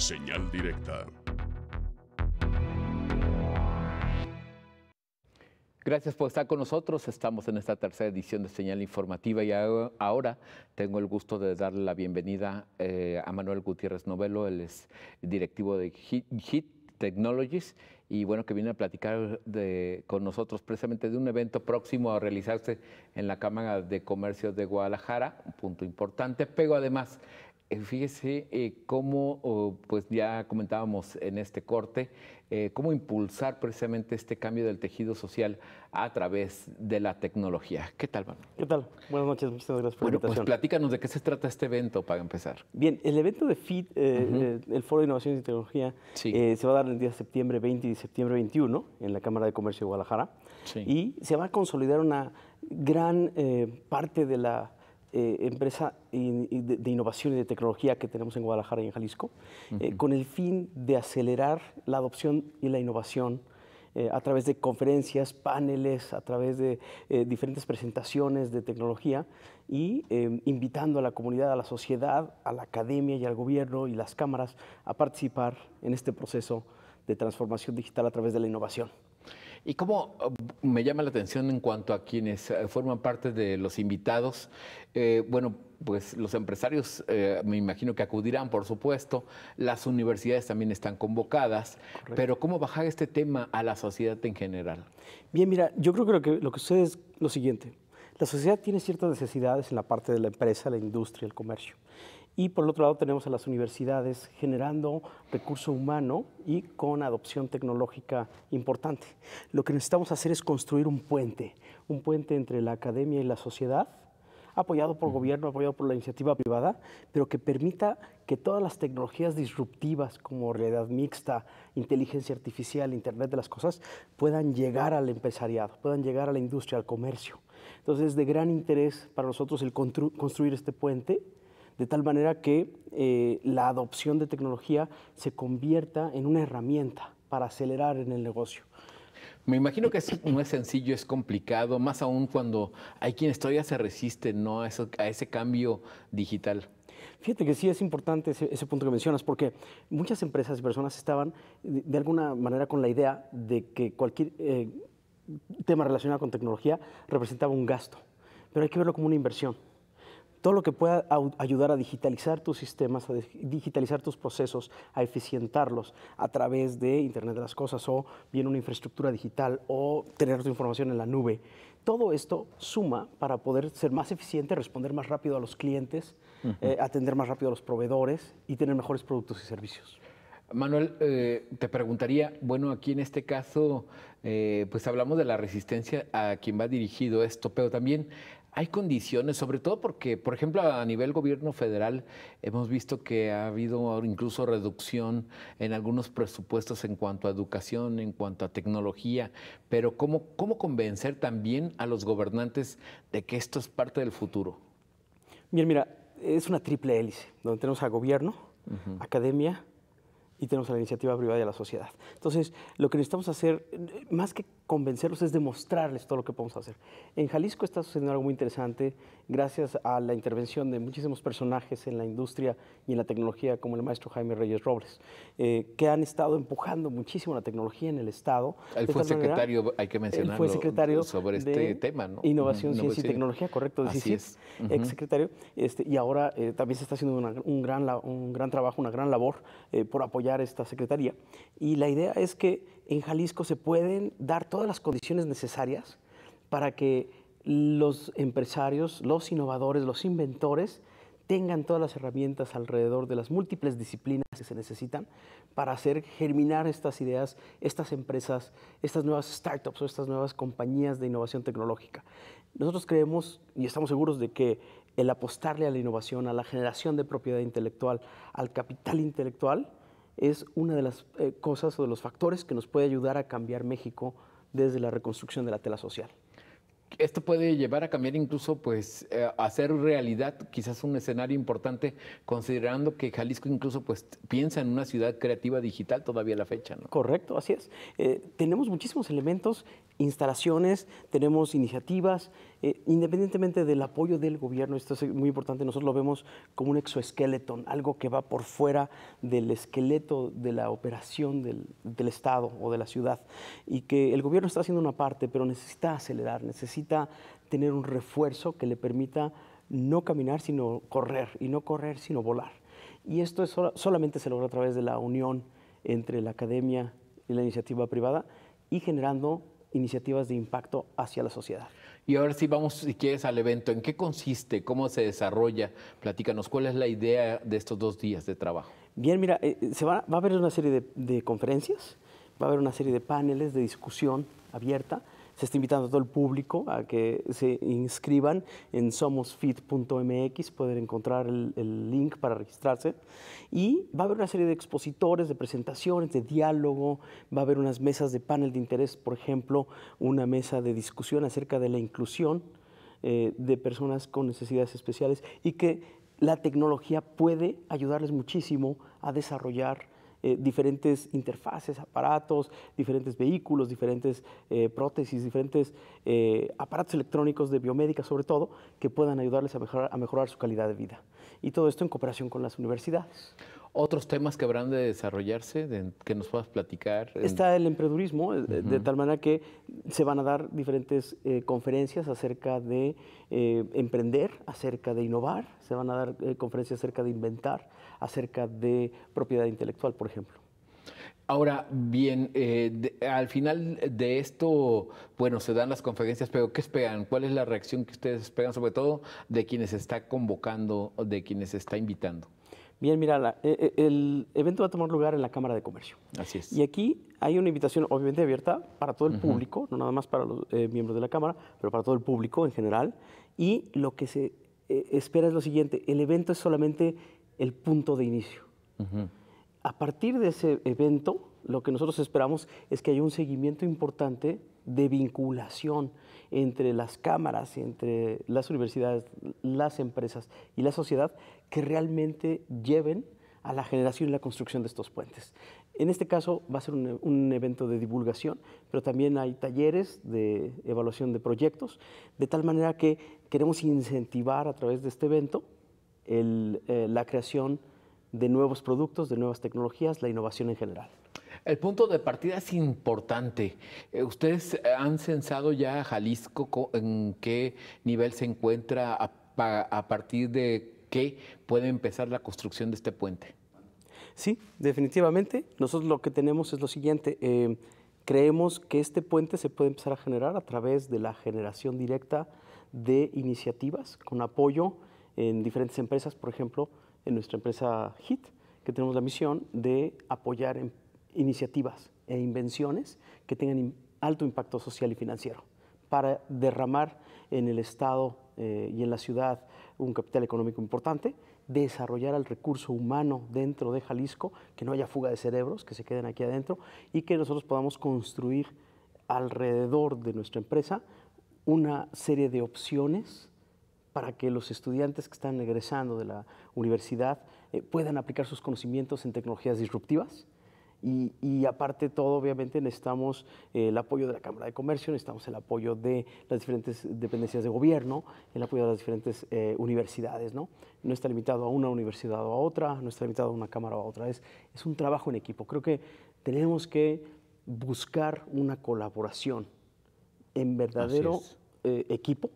Señal directa. Gracias por estar con nosotros. Estamos en esta tercera edición de Señal Informativa y ahora tengo el gusto de darle la bienvenida eh, a Manuel Gutiérrez Novelo, él es directivo de HIT, Technologies y bueno, que viene a platicar con nosotros precisamente de un evento próximo a realizarse en la Cámara de Comercio de Guadalajara, un punto importante, Pego además eh, fíjese eh, cómo, oh, pues ya comentábamos en este corte, eh, cómo impulsar precisamente este cambio del tejido social a través de la tecnología. ¿Qué tal, Manuel? ¿Qué tal? Buenas noches, muchas gracias por la pues invitación. Pues platícanos de qué se trata este evento para empezar. Bien, el evento de FIT, el Foro de Innovación y Tecnología, se va a dar el día de septiembre 20 y septiembre 21 en la Cámara de Comercio de Guadalajara. Y se va a consolidar una gran parte de la eh, empresa de, innovación y de tecnología que tenemos en Guadalajara y en Jalisco, eh, con el fin de acelerar la adopción y la innovación eh, a través de conferencias, paneles, a través de diferentes presentaciones de tecnología y em, invitando a la comunidad, a la sociedad, a la academia y al gobierno y las cámaras a participar en este proceso de transformación digital a través de la innovación. ¿Y cómo eh, me llama la atención en cuanto a quienes eh, forman parte de los invitados? Eh, bueno, pues los empresarios me imagino que acudirán, por supuesto, las universidades también están convocadas, pero ¿cómo bajar este tema a la sociedad en general? Bien, mira, yo creo que lo que, lo que sucede es lo siguiente, la sociedad tiene ciertas necesidades en la parte de la empresa, la industria, el comercio. Y por el otro lado tenemos a las universidades generando recurso humano y con adopción tecnológica importante. Lo que necesitamos hacer es construir un puente, un puente entre la academia y la sociedad, apoyado por gobierno, apoyado por la iniciativa privada, pero que permita que todas las tecnologías disruptivas como realidad mixta, inteligencia artificial, Internet de las Cosas, puedan llegar al empresariado, puedan llegar a la industria, al comercio. Entonces es de gran interés para nosotros el construir este puente de tal manera que eh, la adopción de tecnología se convierta en una herramienta para acelerar en el negocio. Me imagino que es, no es sencillo, es complicado, más aún cuando hay quienes todavía se resisten ¿no? a, ese cambio digital. Fíjate que sí es importante ese, punto que mencionas, porque muchas empresas y personas estaban de, alguna manera con la idea de que cualquier eh, tema relacionado con tecnología representaba un gasto, pero hay que verlo como una inversión todo lo que pueda ayudar a digitalizar tus sistemas, a digitalizar tus procesos, a eficientarlos a través de Internet de las Cosas o bien una infraestructura digital o tener tu información en la nube. Todo esto suma para poder ser más eficiente, responder más rápido a los clientes, eh, atender más rápido a los proveedores y tener mejores productos y servicios. Manuel, eh, te preguntaría, bueno, aquí en este caso, eh, pues hablamos de la resistencia a quien va dirigido esto, pero también hay condiciones, sobre todo porque, por ejemplo, a nivel gobierno federal hemos visto que ha habido incluso reducción en algunos presupuestos en cuanto a educación, en cuanto a tecnología, pero ¿cómo, cómo convencer también a los gobernantes de que esto es parte del futuro? Bien, mira, es una triple hélice, donde tenemos a gobierno, academia y tenemos la iniciativa privada y la sociedad. Entonces, lo que necesitamos hacer, eh, más que convencerlos, es demostrarles todo lo que podemos hacer. En Jalisco está sucediendo algo muy interesante, gracias a la intervención de muchísimos personajes en la industria y en la tecnología, como el maestro Jaime Reyes Robles, eh, que han estado empujando muchísimo la tecnología en el Estado. fue secretario, hay que mencionarlo, fue secretario sobre este tema, ¿no? Innovación, Ciencia y Tecnología, correcto, de ex secretario, este, y ahora eh, también se está haciendo un, gran, un gran trabajo, una gran labor por apoyar esta secretaría. Y la idea es que en Jalisco se pueden dar todas las condiciones necesarias para que los empresarios, los innovadores, los inventores tengan todas las herramientas alrededor de las múltiples disciplinas que se necesitan para hacer germinar estas ideas, estas empresas, estas nuevas startups o estas nuevas compañías de innovación tecnológica. Nosotros creemos y estamos seguros de que el apostarle a la innovación, a la generación de propiedad intelectual, al capital intelectual, es una de las eh, cosas o de los factores que nos puede ayudar a cambiar México desde la reconstrucción de la tela social. Esto puede llevar a cambiar incluso, pues, a eh, hacer realidad quizás un escenario importante, considerando que Jalisco incluso, pues, piensa en una ciudad creativa digital todavía a la fecha, ¿no? Correcto, así es. Eh, tenemos muchísimos elementos, instalaciones, tenemos iniciativas, eh, independientemente del apoyo del gobierno, esto es muy importante, nosotros lo vemos como un exoesqueleto, algo que va por fuera del esqueleto de la operación del, Estado o de la ciudad, y que el gobierno está haciendo una parte, pero necesita acelerar, necesita tener un refuerzo que le permita no caminar, sino correr, y no correr, sino volar. Y esto solamente se logra a través de la unión entre la academia y la iniciativa privada y generando iniciativas de impacto hacia la sociedad. Y ahora si vamos, si quieres, al evento. ¿En qué consiste? ¿Cómo se desarrolla? Platícanos, ¿cuál es la idea de estos dos días de trabajo? Bien, mira, eh, eh, se va, a haber una serie de, conferencias, va a haber una serie de paneles de discusión abierta se está invitando a todo el público a que se inscriban en somosfit.mx, pueden encontrar el, link para registrarse. Y va a haber una serie de expositores, de presentaciones, de diálogo, va a haber unas mesas de panel de interés, por ejemplo, una mesa de discusión acerca de la inclusión eh, de personas con necesidades especiales y que la tecnología puede ayudarles muchísimo a desarrollar eh, diferentes interfaces, aparatos, diferentes vehículos, diferentes eh, prótesis, diferentes eh, aparatos electrónicos de biomédica sobre todo, que puedan ayudarles a mejorar su calidad de vida. Y todo esto en cooperación con las universidades otros temas que habrán de desarrollarse, de, que nos puedas platicar. Está el emprendedurismo, eh, de tal manera que se van a dar diferentes eh, conferencias acerca de eh, emprender, acerca de innovar, se van a dar conferencias acerca de inventar, acerca de propiedad intelectual, por ejemplo. Ahora bien, al final de esto, bueno, se dan las conferencias, pero ¿qué esperan? ¿Cuál es la reacción que ustedes esperan, sobre todo de quienes está convocando, de quienes está invitando? Bien, mira, eh, eh, el evento va a tomar lugar en la Cámara de Comercio. Así es. Y aquí hay una invitación obviamente abierta para todo el público, no nada más para los eh, miembros de la Cámara, pero para todo el público en general. Y lo que se espera es lo siguiente, el evento es solamente el punto de inicio. Uh a partir de ese evento, lo que nosotros esperamos es que haya un seguimiento importante de vinculación entre las cámaras, entre las universidades, las empresas y la sociedad que realmente lleven a la generación y la construcción de estos puentes. En este caso va a ser un, evento de divulgación, pero también hay talleres de evaluación de proyectos, de tal manera que queremos incentivar a través de este evento eh, la creación de nuevos productos, de nuevas tecnologías, la innovación en general. El punto de partida es importante. Eh, ¿Ustedes eh, han censado ya Jalisco en qué nivel se encuentra a, partir de qué puede empezar la construcción de este puente? Sí, definitivamente. Nosotros lo que tenemos es lo siguiente. Em, creemos que este puente se puede empezar a generar a través de la generación directa de iniciativas con apoyo en diferentes empresas, por ejemplo, en nuestra empresa HIT, que tenemos la misión de apoyar iniciativas e invenciones que tengan alto impacto social y financiero para derramar en el Estado eh, y en la ciudad un capital económico importante, desarrollar el recurso humano dentro de Jalisco, que no haya fuga de cerebros, que se queden aquí adentro y que nosotros podamos construir alrededor de nuestra empresa una serie de opciones para que los estudiantes que están egresando de la universidad eh, puedan aplicar sus conocimientos en tecnologías disruptivas. Y, aparte de todo, obviamente, necesitamos eh, el apoyo de la Cámara de Comercio, necesitamos el apoyo de las diferentes dependencias de gobierno, el apoyo de las diferentes eh, universidades, ¿no? está limitado a una universidad o a otra, no está limitado a una cámara o a otra, es, es un trabajo en equipo. Creo que tenemos que buscar una colaboración en verdadero equipo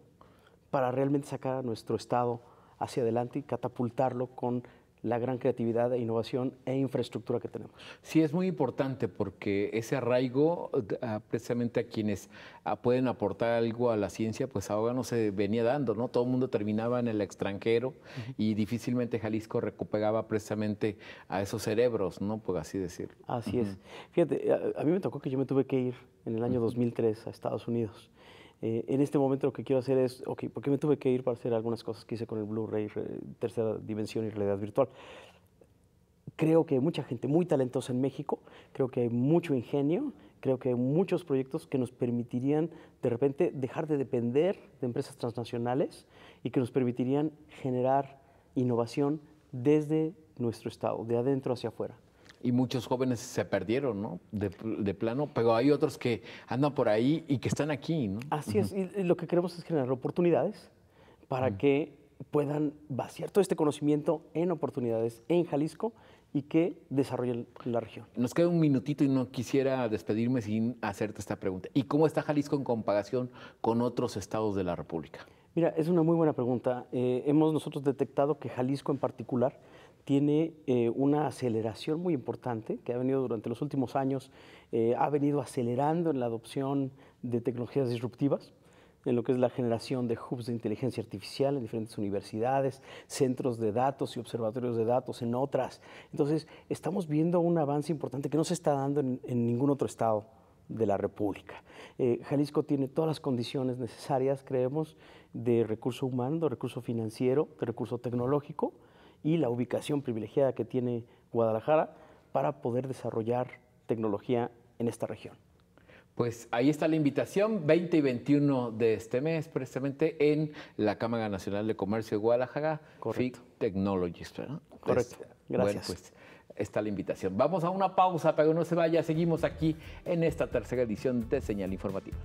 para realmente sacar a nuestro Estado hacia adelante y catapultarlo con la gran creatividad e innovación e infraestructura que tenemos. Sí, es muy importante porque ese arraigo ah, precisamente a quienes ah, pueden aportar algo a la ciencia, pues ahora no se venía dando, ¿no? Todo el mundo terminaba en el extranjero y difícilmente Jalisco recuperaba precisamente a esos cerebros, ¿no? Por así decirlo. Así es. Fíjate, a, mí me tocó que yo me tuve que ir en el año 2003 a Estados Unidos eh, en este momento lo que quiero hacer es, ok, porque me tuve que ir para hacer algunas cosas que hice con el Blu-ray, tercera dimensión y realidad virtual. Creo que hay mucha gente muy talentosa en México, creo que hay mucho ingenio, creo que hay muchos proyectos que nos permitirían de repente dejar de depender de empresas transnacionales y que nos permitirían generar innovación desde nuestro estado, de adentro hacia afuera y muchos jóvenes se perdieron, ¿no? De, plano, pero hay otros que andan por ahí y que están aquí, ¿no? Así es, y lo que queremos es generar oportunidades para que puedan vaciar todo este conocimiento en oportunidades en Jalisco y que desarrolle la región. Nos queda un minutito y no quisiera despedirme sin hacerte esta pregunta. ¿Y cómo está Jalisco en comparación con otros estados de la República? Mira, es una muy buena pregunta. Eh, hemos nosotros detectado que Jalisco en particular tiene eh, una aceleración muy importante que ha venido durante los últimos años, eh, ha venido acelerando en la adopción de tecnologías disruptivas en lo que es la generación de hubs de inteligencia artificial en diferentes universidades, centros de datos y observatorios de datos en otras. Entonces, estamos viendo un avance importante que no se está dando en, ningún otro estado de la República. Eh, Jalisco tiene todas las condiciones necesarias, creemos, de recurso humano, de recurso financiero, de recurso tecnológico y la ubicación privilegiada que tiene Guadalajara para poder desarrollar tecnología en esta región. Pues ahí está la invitación, 20 y 21 de este mes, precisamente en la Cámara Nacional de Comercio de Guadalajara, FIC Technologies. Correcto, pues, gracias. pues está la invitación. Vamos a una pausa, pero no se vaya, seguimos aquí en esta tercera edición de Señal Informativa.